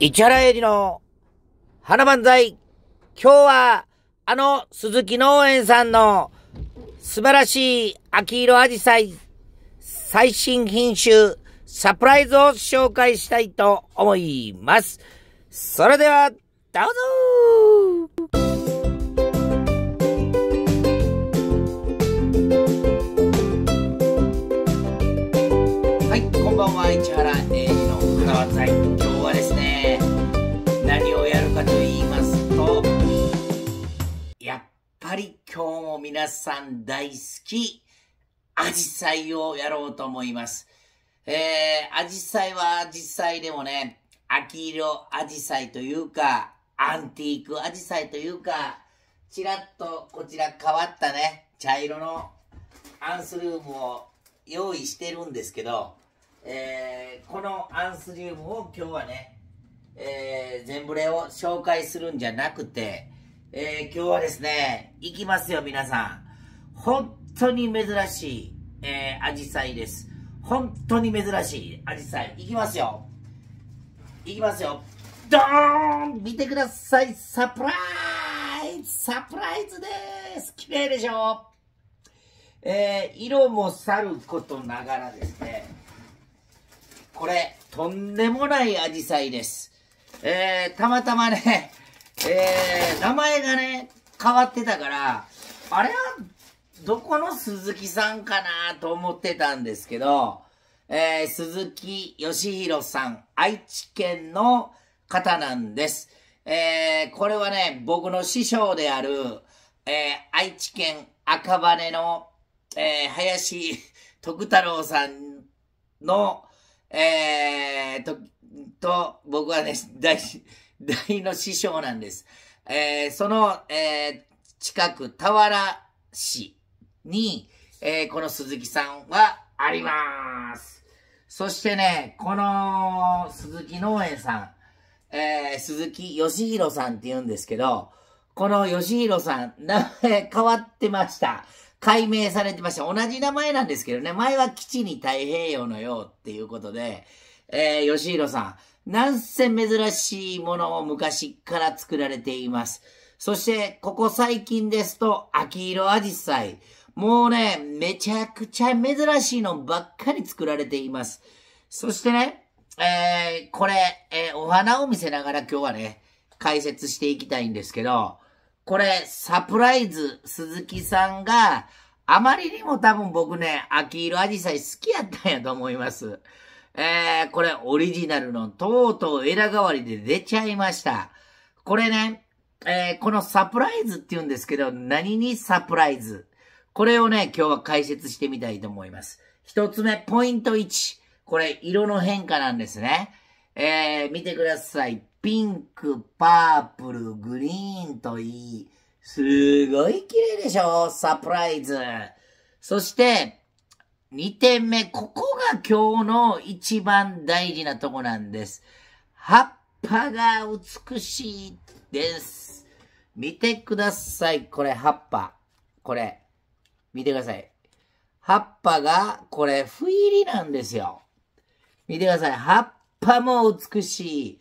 市原エリの花万歳。今日は、あの鈴木農園さんの素晴らしい秋色アジサイ最新品種サプライズを紹介したいと思います。それでは、どうぞはい、こんばんは、市原エリの花漫才。今日はですね、皆さん大好き、アジサイをやろうと思います。えー、アジサイはアジサイでもね、秋色アジサイというか、アンティークアジサイというか、ちらっとこちら変わったね、茶色のアンスルームを用意してるんですけど、えー、このアンスリウムを今日はね、えー、全ブレを紹介するんじゃなくて、えー、今日はですね、いきますよ皆さん。本当に珍しい、えー、アジサイです。本当に珍しいアジサイ。いきますよ。いきますよ。ドーン見てくださいサプライズサプライズです綺麗でしょえー、色もさることながらですね、これ、とんでもないアジサイです。えー、たまたまね、えー、名前がね、変わってたから、あれは、どこの鈴木さんかなと思ってたんですけど、えー、鈴木義弘さん、愛知県の方なんです。えー、これはね、僕の師匠である、えー、愛知県赤羽の、えー、林徳太郎さんの、えー、と、と、僕はね、大、大の師匠なんです。えー、その、えー、近く、田原市に、えー、この鈴木さんはあります。そしてね、この鈴木農園さん、えー、鈴木義弘さんって言うんですけど、この義弘さん、名前変わってました。解明されてました。同じ名前なんですけどね、前は基地に太平洋のようっていうことで、えー、吉弘さん。なんせ珍しいものを昔から作られています。そして、ここ最近ですと、秋色アジサイ。もうね、めちゃくちゃ珍しいのばっかり作られています。そしてね、えー、これ、えー、お花を見せながら今日はね、解説していきたいんですけど、これ、サプライズ、鈴木さんが、あまりにも多分僕ね、秋色アジサイ好きやったんやと思います。えー、これオリジナルのとうとう枝代わりで出ちゃいました。これね、えー、このサプライズって言うんですけど、何にサプライズこれをね、今日は解説してみたいと思います。一つ目、ポイント1。これ、色の変化なんですね。えー、見てください。ピンク、パープル、グリーンといい。すごい綺麗でしょサプライズ。そして、2点目、ここが今日の一番大事なとこなんです。葉っぱが美しいです。見てください。これ葉っぱ。これ。見てください。葉っぱが、これ、不入りなんですよ。見てください。葉っぱも美しい。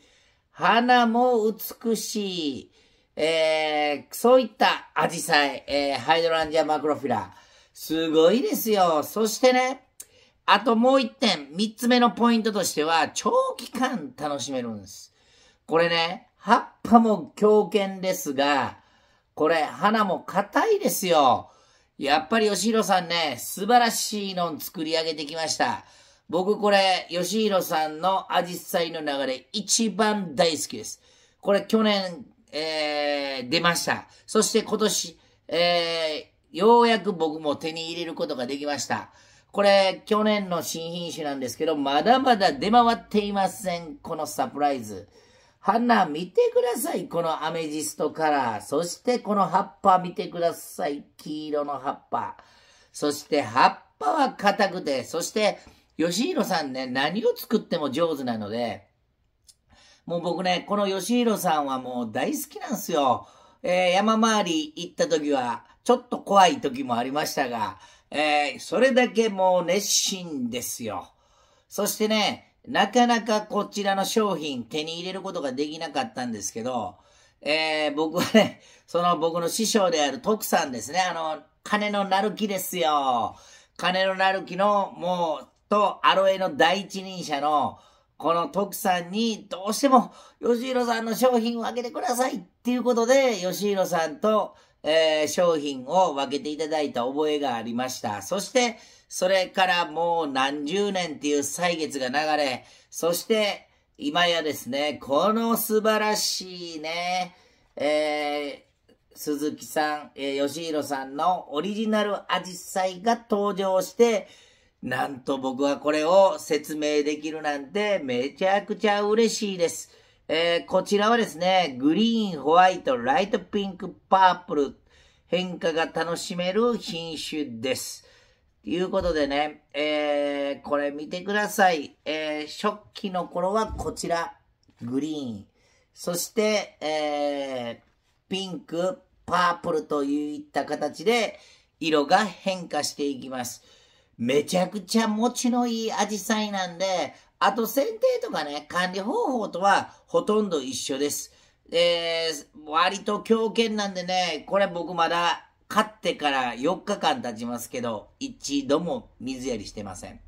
花も美しい。えー、そういったアジサイ、えー、ハイドランジアマクロフィラ。すごいですよ。そしてね、あともう一点、三つ目のポイントとしては、長期間楽しめるんです。これね、葉っぱも強犬ですが、これ、花も硬いですよ。やっぱり吉弘さんね、素晴らしいのを作り上げてきました。僕これ、吉弘さんのアジサイの流れ、一番大好きです。これ去年、えー、出ました。そして今年、えー、ようやく僕も手に入れることができました。これ、去年の新品種なんですけど、まだまだ出回っていません。このサプライズ。花見てください。このアメジストカラー。そしてこの葉っぱ見てください。黄色の葉っぱ。そして葉っぱは硬くて、そして吉弘さんね、何を作っても上手なので、もう僕ね、この吉弘さんはもう大好きなんですよ。えー、山回り行った時は、ちょっと怖い時もありましたが、えー、それだけもう熱心ですよ。そしてね、なかなかこちらの商品手に入れることができなかったんですけど、えー、僕はね、その僕の師匠である徳さんですね、あの、金のなる木ですよ。金のなる木の、もう、と、アロエの第一人者の、この徳さんに、どうしても、吉弘さんの商品をあげてくださいっていうことで、吉弘さんと、えー、商品を分けていただいた覚えがありました。そして、それからもう何十年っていう歳月が流れ、そして、今やですね、この素晴らしいね、えー、鈴木さん、えー、吉弘さんのオリジナルアジサイが登場して、なんと僕はこれを説明できるなんてめちゃくちゃ嬉しいです。えー、こちらはですね、グリーン、ホワイト、ライトピンク、パープル、変化が楽しめる品種です。ということでね、えー、これ見てください。えー、初期の頃はこちら、グリーン。そして、えー、ピンク、パープルといった形で、色が変化していきます。めちゃくちゃ持ちのいいアジサイなんで、あと、選定とかね、管理方法とはほとんど一緒です。えー、割と強健なんでね、これ僕まだ買ってから4日間経ちますけど、一度も水やりしてません。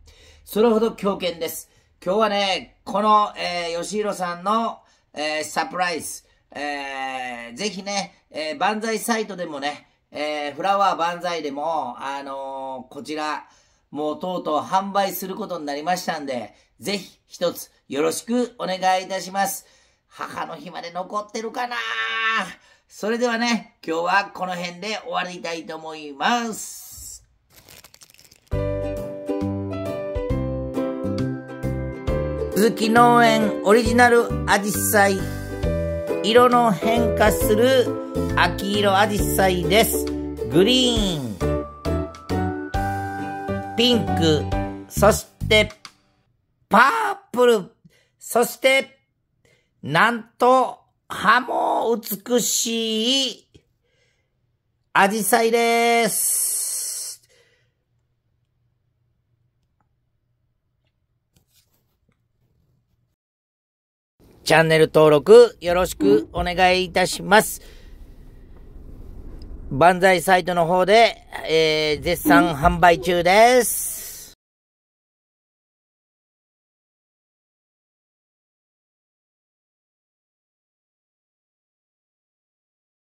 それほど強健です。今日はね、この、えー、吉弘さんの、えー、サプライズ、えー、ぜひね、えー、万歳サイトでもね、えー、フラワー万歳でも、あのー、こちら、もうとうとう販売することになりましたんで、ぜひ一つよろしくお願いいたします。母の日まで残ってるかなそれではね、今日はこの辺で終わりたいと思います。鈴木農園オリジナルアジサイ色の変化する秋色アジサイですグリーンピンク、そして、パープル、そして、なんと、葉も美しい、アジサイです。チャンネル登録よろしくお願いいたします。万歳サイトの方でえー、絶賛販売中です。